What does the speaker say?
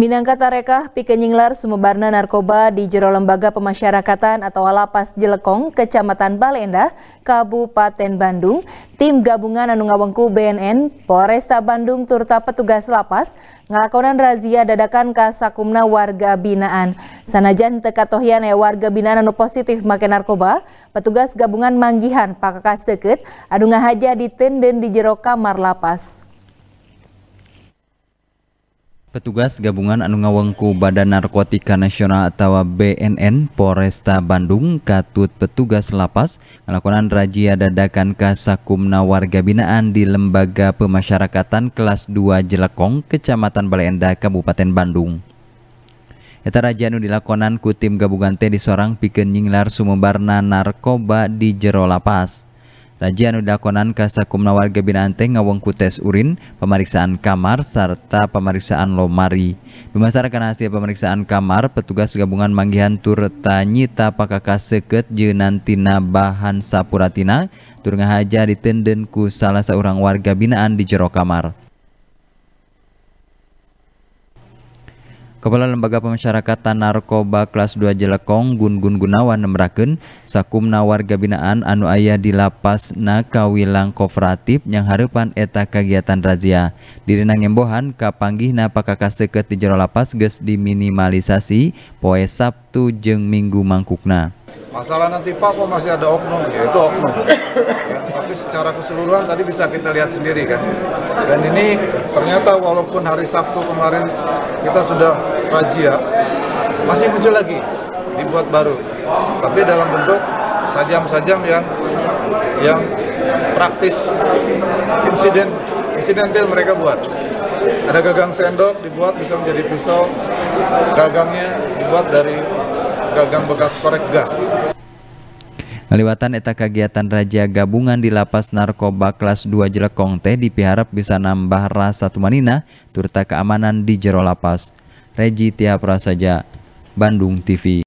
Minangka Tarekah Pikenyinglar Sumebarna Narkoba di Jero Lembaga Pemasyarakatan atau Lapas Jelekong, Kecamatan Balenda, Kabupaten Bandung, tim gabungan Anungawengku BNN, Polresta Bandung turta petugas lapas, ngelakonan razia dadakan kasakumna warga binaan. Sanajan tekatohian ya warga binaan anu positif make narkoba, petugas gabungan manggihan pakakas deket, adu ngahaja ditenden di jero kamar lapas. Petugas gabungan anu ngawengku Badan Narkotika Nasional atau BNN Polresta Bandung katut petugas lapas melakukan razia dadakan kasakumna warga binaan di Lembaga Pemasyarakatan Kelas 2 Jelekong, Kecamatan Baleendah, Kabupaten Bandung. Eta razia anu dilakonan ku tim gabungan teh di seorang pikeun nyinglar sumembarna narkoba di jero lapas. Raja anu dilakonan kasakumna warga binaan ngawengku tes urin, pemeriksaan kamar serta pemeriksaan lomari. Dumasarkan hasil pemeriksaan kamar, petugas gabungan manggihan turta nyita pakaka seket jenantina bahan sapuratina tur ngahaja ditenden ku salah seorang warga binaan di jero kamar. Kepala Lembaga Pemasyarakatan Narkoba kelas 2 Jelekong Gun Gun Gunawan nembrakeun sakumna warga binaan anu ayah di lapas na kooperatif yang harapan eta kegiatan razia. Di Renang Embohan kapanggihna pakakaseukeut di jero lapas ges diminimalisasi poe Sabtu jeng Minggu mangkukna. Masalah nanti Pak kok masih ada oknum, ya itu oknum tapi secara keseluruhan tadi bisa kita lihat sendiri kan. Dan ini ternyata walaupun hari Sabtu kemarin kita sudah rajia, masih muncul lagi dibuat baru. Tapi dalam bentuk sajam-sajam yang yang praktis insiden insidentil mereka buat. Ada gagang sendok dibuat bisa menjadi pisau, gagangnya dibuat dari gagang bekas korek gas. Ngaliwatan eta kegiatan Raja gabungan di lapas narkoba kelas 2 Jelekong teh dipiharap bisa nambah rasa tumanina turta keamanan di jero lapas. Reji Tiap Rasaja, Bandung TV.